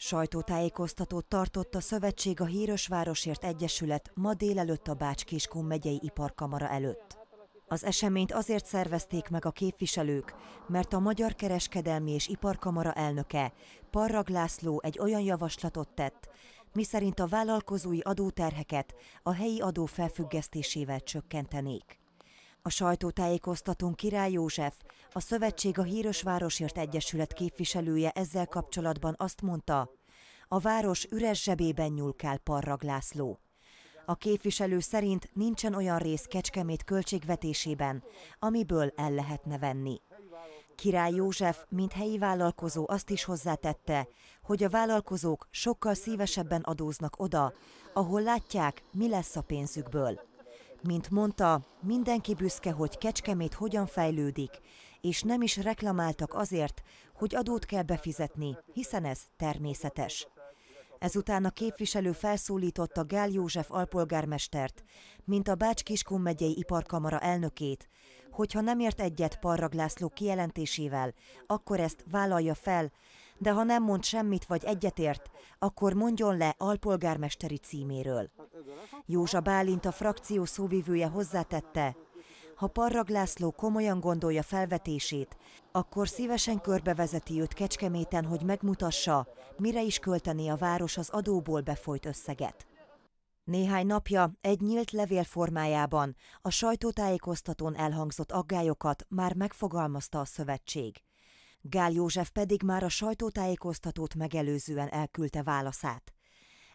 Sajtótájékoztatót tartott a Szövetség a Városért Egyesület ma délelőtt a Bács-Kiskun megyei iparkamara előtt. Az eseményt azért szervezték meg a képviselők, mert a Magyar Kereskedelmi és Iparkamara elnöke, Parrag László egy olyan javaslatot tett, miszerint a vállalkozói adóterheket a helyi adó felfüggesztésével csökkentenék. A sajtótájékoztatón Király József, a Szövetség a Híros Városért Egyesület képviselője ezzel kapcsolatban azt mondta, a város üres zsebében nyúlkál Parrag László. A képviselő szerint nincsen olyan rész Kecskemét költségvetésében, amiből el lehetne venni. Király József, mint helyi vállalkozó azt is hozzátette, hogy a vállalkozók sokkal szívesebben adóznak oda, ahol látják, mi lesz a pénzükből. Mint mondta, mindenki büszke, hogy Kecskemét hogyan fejlődik, és nem is reklamáltak azért, hogy adót kell befizetni, hiszen ez természetes. Ezután a képviselő felszólította Gál József alpolgármestert, mint a Bács-Kiskun megyei iparkamara elnökét, hogy ha nem ért egyet Parrag László kijelentésével, akkor ezt vállalja fel, de ha nem mond semmit vagy egyetért, akkor mondjon le alpolgármesteri címéről. Józsa Bálint a frakció szóvivője hozzátette, ha Parrag László komolyan gondolja felvetését, akkor szívesen körbevezeti őt Kecskeméten, hogy megmutassa, mire is költeni a város az adóból befolyt összeget. Néhány napja egy nyílt levél formájában a sajtótájékoztatón elhangzott aggályokat már megfogalmazta a szövetség. Gál József pedig már a sajtótájékoztatót megelőzően elküldte válaszát.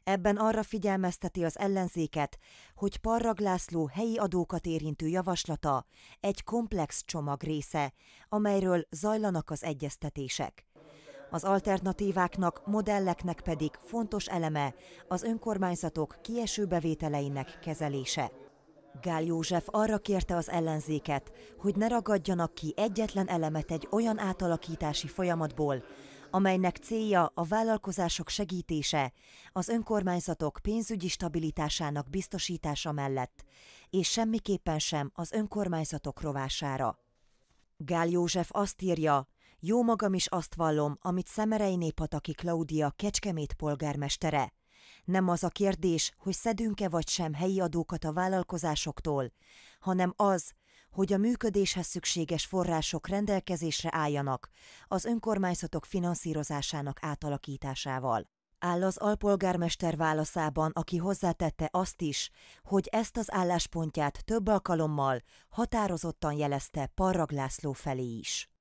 Ebben arra figyelmezteti az ellenzéket, hogy Parrag László helyi adókat érintő javaslata egy komplex csomag része, amelyről zajlanak az egyeztetések. Az alternatíváknak, modelleknek pedig fontos eleme az önkormányzatok kieső bevételeinek kezelése. Gál József arra kérte az ellenzéket, hogy ne ragadjanak ki egyetlen elemet egy olyan átalakítási folyamatból, amelynek célja a vállalkozások segítése, az önkormányzatok pénzügyi stabilitásának biztosítása mellett, és semmiképpen sem az önkormányzatok rovására. Gál József azt írja, jó magam is azt vallom, amit Szemerei Népataki Klaudia Kecskemét polgármestere. Nem az a kérdés, hogy szedünk-e vagy sem helyi adókat a vállalkozásoktól, hanem az, hogy a működéshez szükséges források rendelkezésre álljanak az önkormányzatok finanszírozásának átalakításával. Áll az alpolgármester válaszában, aki hozzátette azt is, hogy ezt az álláspontját több alkalommal határozottan jelezte Parrag László felé is.